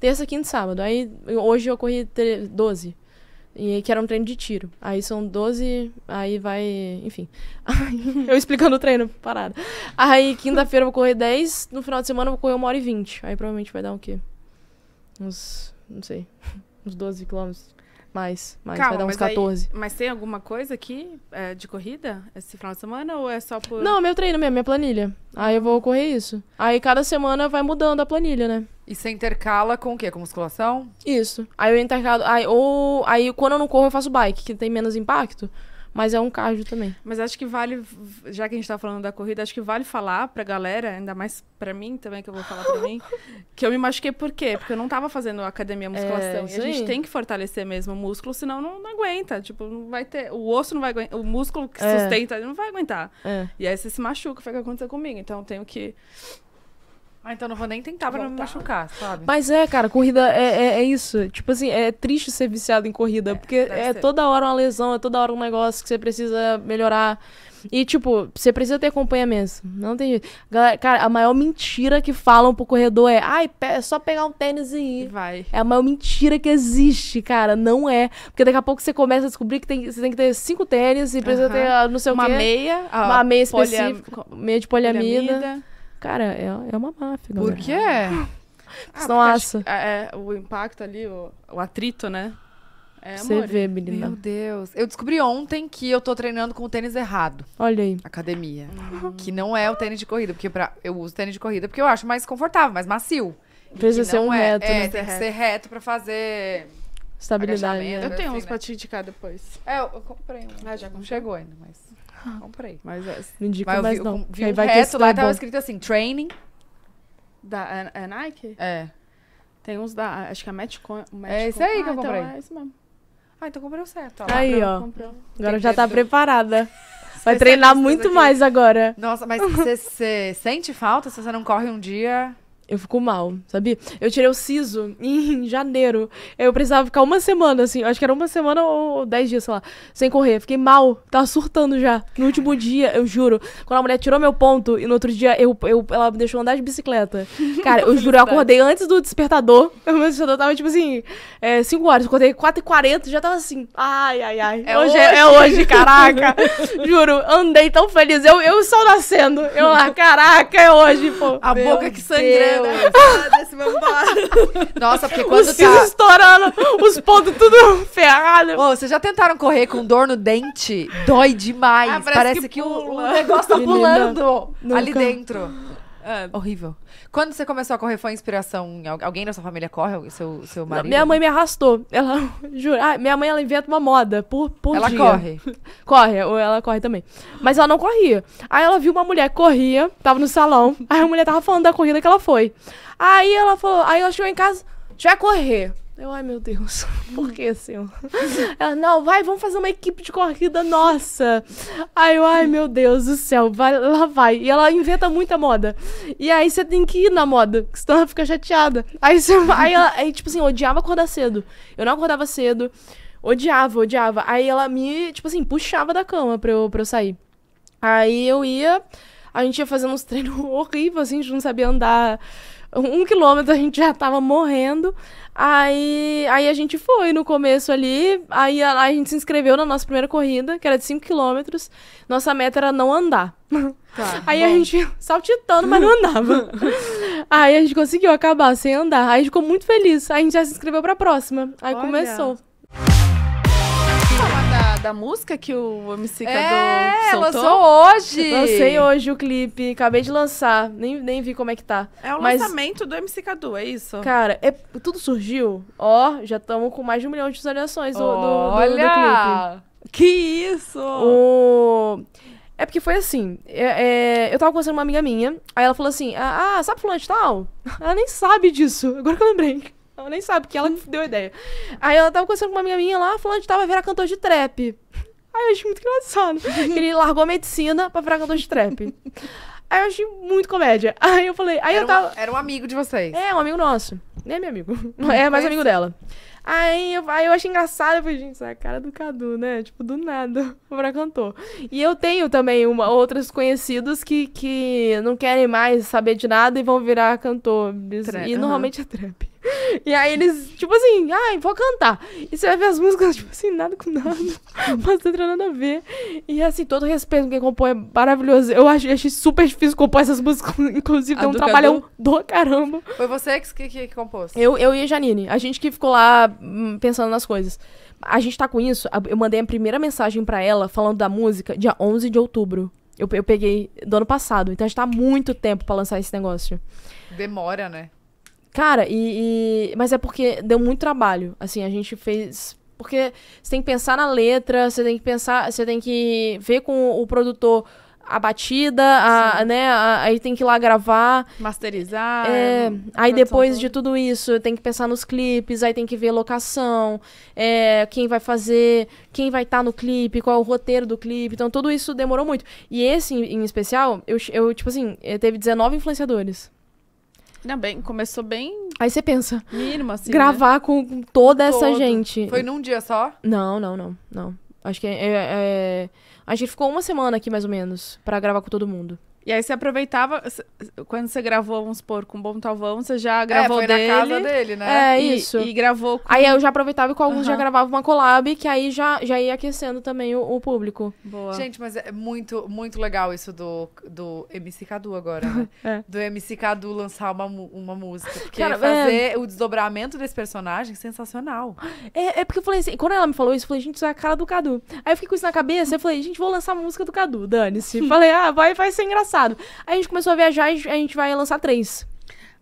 terça, quinta e sábado. Aí hoje eu corri 12. E que era um treino de tiro. Aí são 12, aí vai. Enfim. Aí, eu explicando o treino, parada. Aí quinta-feira eu vou correr 10, no final de semana eu vou correr 1 hora e 20. Aí provavelmente vai dar o quê? Uns. Não sei. Uns 12 quilômetros. Mais, mais. Calma, vai dar uns mas 14. Aí, mas tem alguma coisa aqui é, de corrida esse final de semana ou é só por. Não, meu treino mesmo, minha planilha. Aí eu vou correr isso. Aí cada semana vai mudando a planilha, né? E você intercala com o quê? Com musculação? Isso. Aí eu intercalo. Aí, ou, aí quando eu não corro, eu faço bike, que tem menos impacto mas é um cardio também. Mas acho que vale, já que a gente tá falando da corrida, acho que vale falar pra galera, ainda mais pra mim também, que eu vou falar pra mim, que eu me machuquei por quê? Porque eu não tava fazendo academia é, musculação. É, e a gente tem que fortalecer mesmo o músculo, senão não, não, aguenta. Tipo, não vai ter. O osso não vai aguentar, o músculo que é. sustenta não vai aguentar. É. E aí você se machuca, foi o que aconteceu comigo. Então eu tenho que ah, então não vou nem tentar pra não me machucar, sabe? Mas é, cara, corrida é, é, é, isso. Tipo assim, é triste ser viciado em corrida, é, porque é ser. toda hora uma lesão, é toda hora um negócio que você precisa melhorar. E, tipo, você precisa ter acompanhamento. Não tem jeito. Galera, cara, a maior mentira que falam pro corredor é: ai, é só pegar um tênis e ir. Vai. É a maior mentira que existe, cara. Não é. Porque daqui a pouco você começa a descobrir que tem, você tem que ter cinco tênis e precisa uh -huh. ter ah, não sei uma o quê. Uma meia. Uma meia específica. Meia de poliamida. poliamida. Cara, é, é uma máfia. Por quê? Ah, é, é, o impacto ali, o, o atrito, né? É, Você amor. vê, menina. Meu Deus. Eu descobri ontem que eu tô treinando com o tênis errado. Olha aí. Academia. Uhum. Que não é o tênis de corrida, porque pra, eu uso tênis de corrida porque eu acho mais confortável, mais macio. Precisa ser um é, reto, é, né? Tem que ser reto pra fazer. Estabilidade. Né? Eu tenho assim, uns né? pra te indicar depois. É, eu, eu comprei um. Ah, já não chegou ainda, mas. Comprei. Ah, mas Não indico mas mais não. Vi um vai reto lá, é tava escrito assim, training. Da é, é Nike? É. Tem uns da, acho que é Matchcon. É esse aí ah, que eu ah, então comprei. Então é isso mesmo. Ah, então comprei o certo. Ó, aí, ó. Comprou. Agora já tá preparada. Vai treinar muito aqui. mais agora. Nossa, mas você sente falta se você não corre um dia? eu fico mal, sabia? Eu tirei o siso em janeiro. Eu precisava ficar uma semana, assim, acho que era uma semana ou dez dias, sei lá, sem correr. Fiquei mal, tava tá surtando já. No último dia, eu juro, quando a mulher tirou meu ponto e no outro dia eu, eu, ela me deixou andar de bicicleta. Cara, eu juro, eu acordei antes do despertador. O meu despertador tava tipo assim, é, 5 horas. Eu acordei 4h40 já tava assim, ai, ai, ai. É hoje, hoje. É, hoje, caraca. juro, andei tão feliz. Eu, eu só nascendo. Eu lá, caraca, é hoje, pô. A meu boca que sangrou. Nossa, porque quando os tá... estourando, os pontos tudo ferrado. Oh, vocês já tentaram correr com dor no dente? Dói demais. Ah, parece, parece, que, que o, o, negócio tá Menina, pulando nunca. ali dentro. É. Horrível. Quando você começou a correr, foi inspiração? Alguém da sua família corre? Seu, seu marido? Não, minha mãe me arrastou. Ela, jura, ah, minha mãe, ela inventa uma moda por, por ela dia. corre? corre, ou ela corre também. Mas ela não corria. Aí ela viu uma mulher que corria, tava no salão. Aí a mulher tava falando da corrida que ela foi. Aí ela falou, aí ela chegou em casa, já correr. Eu, ai meu Deus, por hum. que, assim? Ela, não, vai, vamos fazer uma equipe de corrida nossa. Aí eu, ai meu Deus do céu, vai, ela vai. E ela inventa muita moda. E aí você tem que ir na moda, senão ela fica chateada. Aí, você, vai, ela, aí tipo assim, odiava acordar cedo. Eu não acordava cedo, odiava, odiava. Aí ela me, tipo assim, puxava da cama pra eu, pra eu sair. Aí eu ia, a gente ia fazendo uns treinos horríveis, assim, a gente não sabia andar um quilômetro a gente já tava morrendo. Aí, aí a gente foi no começo ali, aí a, a gente se inscreveu na nossa primeira corrida, que era de 5 km. Nossa meta era não andar. Tá, aí bom. a gente saltitando, mas não andava. aí a gente conseguiu acabar sem andar. Aí a gente ficou muito feliz. Aí a gente já se inscreveu pra próxima. Aí Olha. começou da música que o MC Cadu é, soltou? lançou hoje! Lancei hoje o clipe, acabei de lançar, nem, nem vi como é que tá. É o Mas, lançamento do MC Cadu, é isso? Cara, é, tudo surgiu, ó, já estamos com mais de um milhão de visualizações do, Olha! Do, do, do clipe. Que isso! O... É porque foi assim, é, é, eu tava conversando com uma amiga minha, aí ela falou assim, ah, ah sabe fulano de tal? Ela nem sabe disso, agora que eu lembrei. Ela nem sabe, que ela que deu a ideia. Aí ela tava conversando com uma amiga minha lá, falando que tava virar cantor de trap. Aí eu achei muito engraçado. Ele largou a medicina pra virar cantor de trap. Aí eu achei muito comédia. Aí eu falei. Aí era eu tava. Um, era um amigo de vocês. É, um amigo nosso. Nem é meu amigo. Não é mais amigo é. dela. Aí eu, aí eu achei engraçado, eu falei, gente, isso é a cara do Cadu, né? Tipo, do nada, pra cantor. E eu tenho também uma, outros conhecidos que, que não querem mais saber de nada e vão virar cantor. Trap, e normalmente é trap. E aí eles, tipo assim, ai, ah, vou cantar. E você vai ver as músicas, tipo assim, nada com nada. Mas não tem nada a ver. E assim, todo respeito, quem compõe é maravilhoso. Eu achei, achei super difícil compor essas músicas, inclusive, deu um trabalhão do... caramba. Foi você que, que, que, compôs? Eu, eu e a Janine. A gente que ficou lá hum, pensando nas coisas. A gente tá com isso. Eu mandei a primeira mensagem para ela falando da música dia 11 de outubro. Eu, eu peguei do ano passado. Então a gente tá muito tempo para lançar esse negócio. Demora, né? Cara, e, e, Mas é porque deu muito trabalho. Assim, a gente fez. Porque você tem que pensar na letra, você tem que pensar. Você tem que ver com o produtor a batida, a, né? A, aí tem que ir lá gravar. Masterizar. É, né, aí depois de tudo isso, tem que pensar nos clipes, aí tem que ver locação, é, quem vai fazer, quem vai estar tá no clipe, qual é o roteiro do clipe. Então tudo isso demorou muito. E esse, em, em especial, eu, eu, tipo assim, eh, teve 19 influenciadores. Ainda bem, começou bem Aí você pensa, mínimo, assim. Né? gravar né? com, toda Todo. essa gente. Foi num dia só? Não, não, não, não. Acho que é, é, é a gente ficou uma semana aqui mais ou menos para gravar com todo mundo. E aí você aproveitava, quando você gravou, vamos supor, com o Bom Talvão, você já é, gravou é, foi dele. na casa dele, né? É, isso. E gravou com... Aí eu já aproveitava e com alguns uhum. já gravava uma collab, que aí já, já ia aquecendo também o, o, público. Boa. Gente, mas é muito, muito legal isso do, do MC Cadu agora, né? é. Do MC Cadu lançar uma, uma música. Porque Cara, é. fazer é... o desdobramento desse personagem, é sensacional. É, é porque eu falei assim, quando ela me falou isso, eu falei, gente, isso é a cara do Cadu. Aí eu fiquei com isso na cabeça, eu falei, gente, vou lançar uma música do Cadu, dane-se. falei, ah, vai, vai ser engraçado Aí a gente começou a viajar e a gente vai lançar três.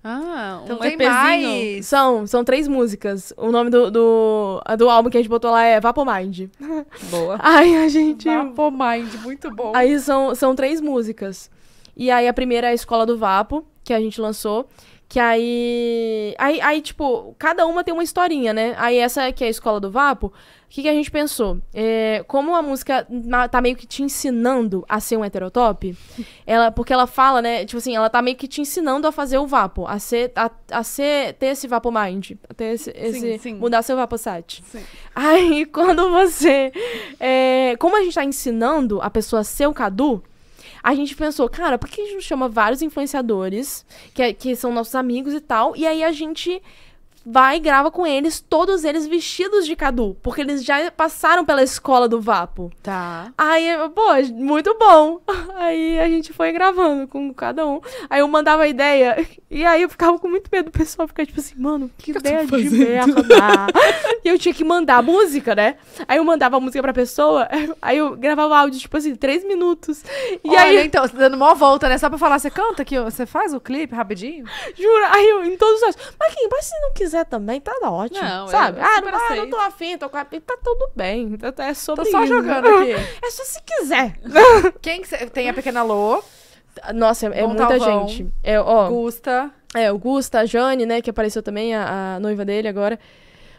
Ah, então um tem mais. São, são três músicas. O nome do, do, do álbum que a gente botou lá é Vapomind. Boa. Aí a gente... Vapomind, muito bom. Aí são, são três músicas. E aí a primeira é a Escola do Vapo, que a gente lançou. Que aí, aí. Aí, tipo, cada uma tem uma historinha, né? Aí essa que é a escola do Vapo, o que, que a gente pensou? É, como a música tá meio que te ensinando a ser um heterotop, ela, porque ela fala, né? Tipo assim, ela tá meio que te ensinando a fazer o Vapo, a ser. A, a ser ter esse Vapo Mind. Ter esse. esse sim, sim. Mudar seu Vapo Sat. Aí, quando você. É, como a gente tá ensinando a pessoa a ser o Cadu, a gente pensou, cara, por que a gente não chama vários influenciadores, que, é, que são nossos amigos e tal, e aí a gente vai e grava com eles, todos eles vestidos de Cadu, porque eles já passaram pela escola do Vapo. Tá. Aí, pô, muito bom. Aí a gente foi gravando com cada um. Aí eu mandava a ideia, e aí eu ficava com muito medo do pessoal ficar tipo assim, mano, que, que ideia de merda. e eu tinha que mandar a música, né? Aí eu mandava a música pra pessoa, aí eu gravava o áudio, tipo assim, três minutos. E Olha, aí. Então, você tá dando uma volta, né? Só pra falar, você canta aqui, você faz o clipe rapidinho? Jura? Aí eu, em todos os áudios, mas quem, mas se não quiser quiser também, tá ótimo. Não, é sabe? ah, não, ah, não tô afim, tô com a... Tá tudo bem. Tá, tá, é sobre Tô só isso. jogando aqui. É só se quiser. Quem que tem a pequena Lô? Nossa, é, é muita gente. É, ó, Gusta. É, o Gusta, a Jane, né, que apareceu também, a, a noiva dele agora.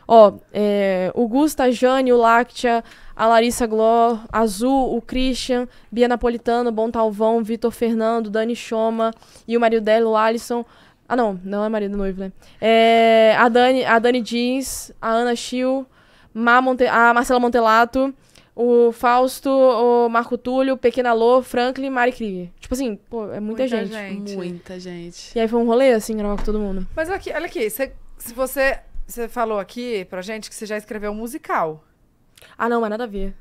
Ó, é, o Gusta, a Jane, o Láctea, a Larissa Gló, Azul, o Christian, Bia Napolitano, Bom Talvão, Vitor Fernando, Dani Choma e o marido dela, o Alisson. Ah, não, não é marido noivo, né? É, a, Dani, a Dani Jeans, a Ana Schill, Ma a Marcela Montelato, o Fausto, o Marco Túlio, Pequena Lô, Franklin, Mari Krieg. Tipo assim, pô, é muita, muita gente. gente. Muita gente. E aí foi um rolê, assim, gravar com todo mundo. Mas aqui, olha aqui, cê, se você. Você falou aqui pra gente que você já escreveu um musical. Ah, não, mas nada a ver.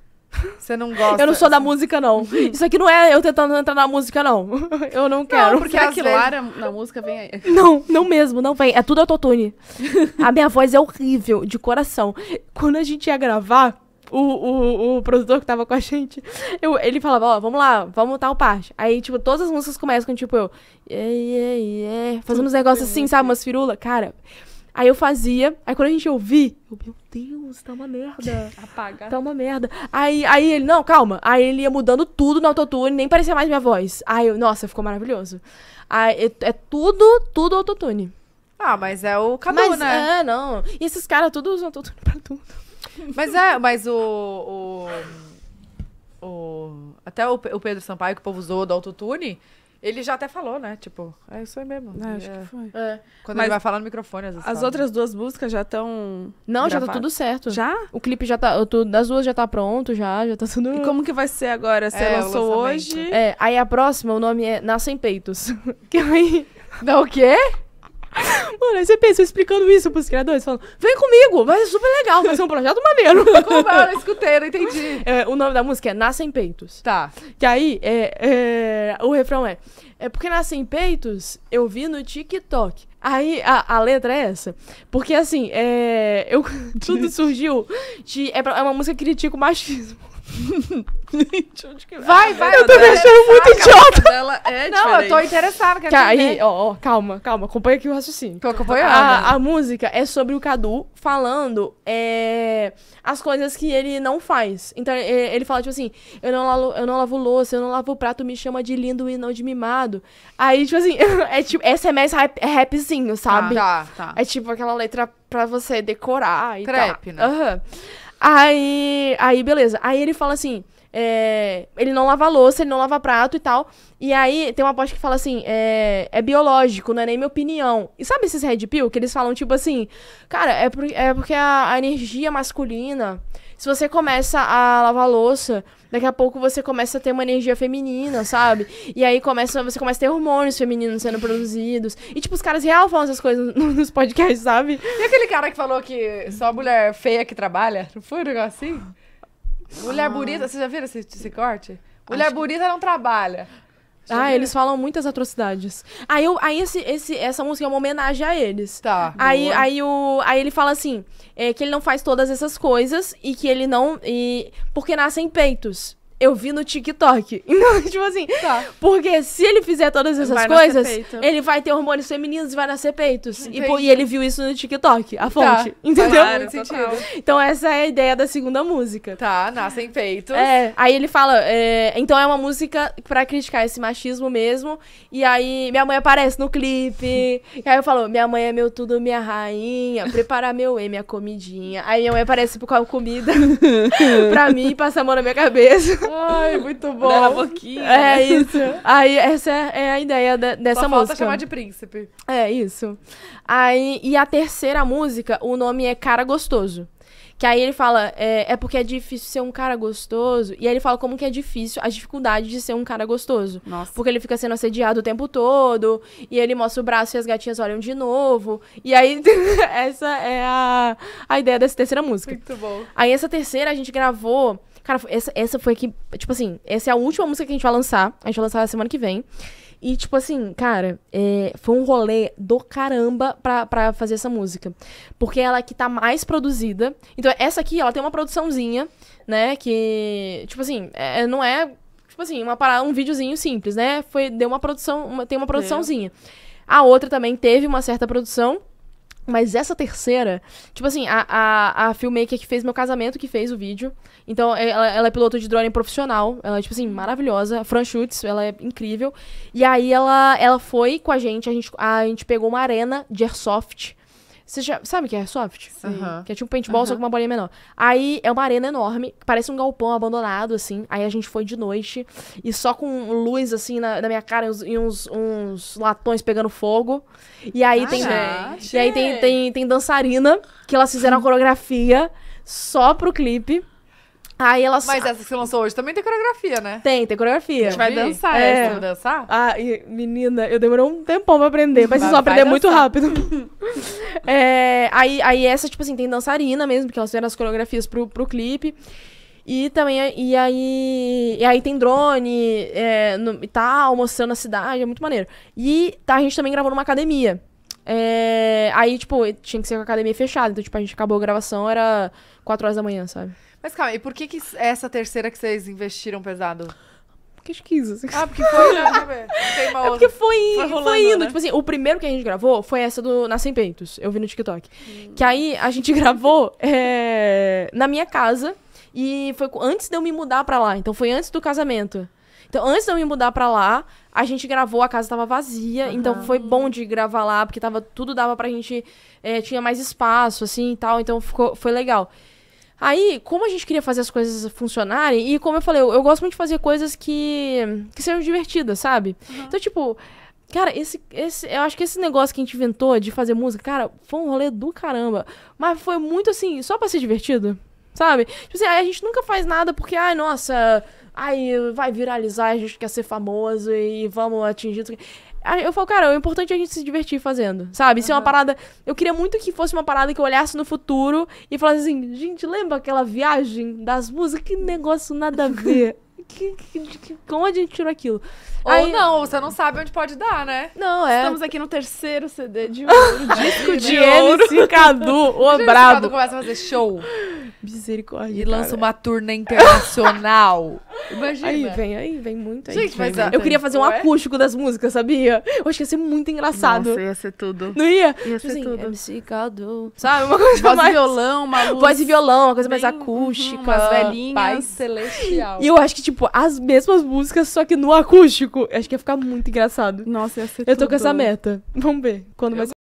Você não gosta. Eu não sou da assim? música, não. Uhum. Isso aqui não é eu tentando entrar na música, não. Eu não quero. Não, porque a Clara vezes... na música vem aí. Não, não mesmo, não vem. É tudo autotune. a minha voz é horrível, de coração. Quando a gente ia gravar, o, o, o produtor que tava com a gente, eu, ele falava, ó, oh, vamos lá, vamos tal parte. Aí, tipo, todas as músicas começam com, tipo, eu... Yeah, yeah, yeah, fazendo uns negócios assim, sabe? Umas firulas. Cara... Aí eu fazia, aí quando a gente ouvi, eu, meu Deus, tá uma merda. Apaga. Tá uma merda. Aí, aí ele, não, calma. Aí ele ia mudando tudo no autotune, nem parecia mais minha voz. Aí eu, nossa, ficou maravilhoso. Aí é, é tudo, tudo autotune. Ah, mas é o Cadu, mas, né? É, não. E esses caras tudo usam autotune pra tudo. Mas é, mas o... o... O, até o, o Pedro Sampaio, que o povo usou do autotune, ele já até falou, né? Tipo, é isso aí mesmo. É, acho é. que foi. É. Quando Mas ele vai falar no microfone, às vezes. As fala. outras duas músicas já estão. Não, gravadas. já tá tudo certo. Já? O clipe já tá. Tô, das duas já tá pronto, já, já tá tudo. E como que vai ser agora? Você é, lançou hoje? É, aí a próxima, o nome é Nascem Peitos. que aí. Não, o quê? Mano, aí você pensa, explicando isso pros criadores, falando, vem comigo, vai ser super legal, vai ser um projeto maneiro. Como eu escutei, não entendi. É, o nome da música é Nascem Peitos. Tá. Que aí, é, é, o refrão é, é porque Nascem Peitos eu vi no TikTok. Aí a, a, letra é essa. Porque assim, é, eu, tudo surgiu de. É, é uma música que critica o machismo. É? vai, vai. É eu tô me achando muito idiota. é não, eu tô interessada. Quero aí, ó, ó, calma, calma. Acompanha aqui o raciocínio. Tô acompanhando. A, a música é sobre o Cadu falando é, as coisas que ele não faz. Então, é, ele fala, tipo assim, eu não, lavo, eu não lavo louça, eu não lavo prato, me chama de lindo e não de mimado. Aí, tipo assim, é tipo, SMS rap, é rapzinho, sabe? Tá, tá, tá. É tipo aquela letra pra você decorar e Crepe, tal. né? Aham. Uhum. Aí, aí, beleza. Aí ele fala assim: é, ele não lava louça, ele não lava prato e tal. E aí tem uma aposta que fala assim: é, é, biológico, não é nem minha opinião. E sabe esses red pill que eles falam tipo assim: cara, é, por, é porque a, a energia masculina, se você começa a lavar louça Daqui a pouco você começa a ter uma energia feminina, sabe? E aí começa, você começa a ter hormônios femininos sendo produzidos. E, tipo, os caras real falam essas coisas nos podcasts, sabe? E aquele cara que falou que só mulher feia que trabalha? Não foi um negócio assim? Mulher ah. bonita, você já viu esse, esse corte? Mulher Acho bonita que... não trabalha. Ah, eles falam muitas atrocidades. Aí, eu, aí esse, esse, essa música é uma homenagem a eles. Tá. Aí, boa. aí, o, aí ele fala assim: é, que ele não faz todas essas coisas e que ele não. E, porque nascem peitos eu vi no TikTok. Então, tipo assim, tá. porque se ele fizer todas essas vai coisas, ele vai ter hormônios femininos e vai nascer peitos. E, e, ele viu isso no TikTok, a tá. fonte. Tá. Entendeu? Claro, então essa é a ideia da segunda música. Tá, nascem peitos. É, aí ele fala, é, então é uma música pra criticar esse machismo mesmo. E aí minha mãe aparece no clipe. e aí eu falo, minha mãe é meu tudo, minha rainha, prepara meu e minha comidinha. Aí minha mãe aparece com a comida pra mim e passa a mão na minha cabeça. Ai, muito bom. Um pouquinho. É né? isso. Aí, essa é, a ideia de, dessa Só música. Falta chamar de príncipe. É isso. Aí, e a terceira música, o nome é Cara Gostoso. Que aí ele fala, é, é, porque é difícil ser um cara gostoso. E aí ele fala como que é difícil, as dificuldades de ser um cara gostoso. Nossa. Porque ele fica sendo assediado o tempo todo. E ele mostra o braço e as gatinhas olham de novo. E aí, essa é a, a ideia dessa terceira música. Muito bom. Aí essa terceira a gente gravou Cara, essa, essa foi que. Tipo assim, essa é a última música que a gente vai lançar. A gente vai lançar na semana que vem. E, tipo assim, cara, é, foi um rolê do caramba pra, pra fazer essa música. Porque ela é que tá mais produzida. Então, essa aqui, ela tem uma produçãozinha, né? Que, tipo assim, é, é não é. Tipo assim, uma parada, um videozinho simples, né? Foi, deu uma produção. Uma, tem uma produçãozinha. A outra também teve uma certa produção. Mas essa terceira, tipo assim, a, a, a filmmaker que fez meu casamento, que fez o vídeo. Então, é, ela, ela é piloto de drone profissional. Ela é, tipo assim, maravilhosa. Fran Schutz, ela é incrível. E aí ela, ela foi com a gente, a gente, a gente pegou uma arena de airsoft você já sabe que é soft? Uhum. Que é tipo paintball, uhum. só com uma bolinha menor. Aí é uma arena enorme, parece um galpão abandonado, assim. Aí a gente foi de noite e só com luz, assim, na, na minha cara e uns, uns, latões pegando fogo. E aí ah, tem. E aí tem, tem, tem dançarina que elas fizeram a coreografia só pro clipe. Aí ela Mas essa que você lançou hoje também tem coreografia, né? Tem, tem coreografia. A gente vai dançar é. essa. dançar? Ah, e, menina, eu demorei um tempão pra aprender, mas vocês vão aprender muito rápido. é, aí, aí essa, tipo assim, tem dançarina mesmo, que elas fizeram as coreografias pro, pro clipe. E também, e aí, e aí tem drone é, no, e tal, mostrando a cidade, é muito maneiro. E tá, a gente também gravou numa academia. É, aí, tipo, tinha que ser com a academia fechada, então, tipo, a gente acabou a gravação, era 4 horas da manhã, sabe? Mas calma, e por que, que essa terceira que vocês investiram pesado? Porque quis, assim. Ah, porque foi, né? é porque foi, foi, rolando, foi indo. Né? Tipo assim, o primeiro que a gente gravou foi essa do Nascem Peitos. Eu vi no TikTok. Hum. Que aí a gente gravou é, na minha casa. E foi antes de eu me mudar pra lá. Então foi antes do casamento. Então, antes de eu me mudar pra lá, a gente gravou, a casa tava vazia. Uhum. Então foi bom de gravar lá, porque tava, tudo dava pra gente. É, tinha mais espaço, assim e tal. Então ficou, foi legal. Aí, como a gente queria fazer as coisas funcionarem, e como eu falei, eu, eu gosto muito de fazer coisas que, que sejam divertidas, sabe? Uhum. Então, tipo, Cara, esse, esse, eu acho que esse negócio que a gente inventou de fazer música, cara, foi um rolê do caramba. Mas foi muito assim, só pra ser divertido, sabe? Tipo assim, a gente nunca faz nada porque, ai, nossa, ai, vai viralizar, a gente quer ser famoso e vamos atingir. Eu falo, cara, o importante é a gente se divertir fazendo, sabe? Uhum. Se é uma parada. Eu queria muito que fosse uma parada que eu olhasse no futuro e falasse assim: gente, lembra aquela viagem das músicas? Que negócio nada a ver. que, que, que, a gente tirou aquilo? Ou Aí, não, você não sabe onde pode dar, né? Não, é. Estamos aqui no terceiro CD de ouro, disco de, de ouro. MC Cadu, o brabo. Cadu começa a fazer show. Misericórdia. E lança uma turnê internacional. Imagina. Aí vem, aí vem muito aí. Gente, mas eu queria fazer um acústico das músicas, sabia? Eu acho que ia ser muito engraçado. Nossa, ia ser tudo. Não ia? Ia ser tipo assim, tudo. MC Cadu. Sabe? Uma coisa Voz mais... violão, uma luz. Voz e violão, uma coisa Bem, mais acústica. Uhum, umas velhinhas. Paz celestial. E eu acho que, tipo, tipo, as mesmas músicas, só que no acústico. Acho que ia ficar muito engraçado. Nossa, ia ser Eu tô tudo. com essa meta. Vamos ver quando vai ser.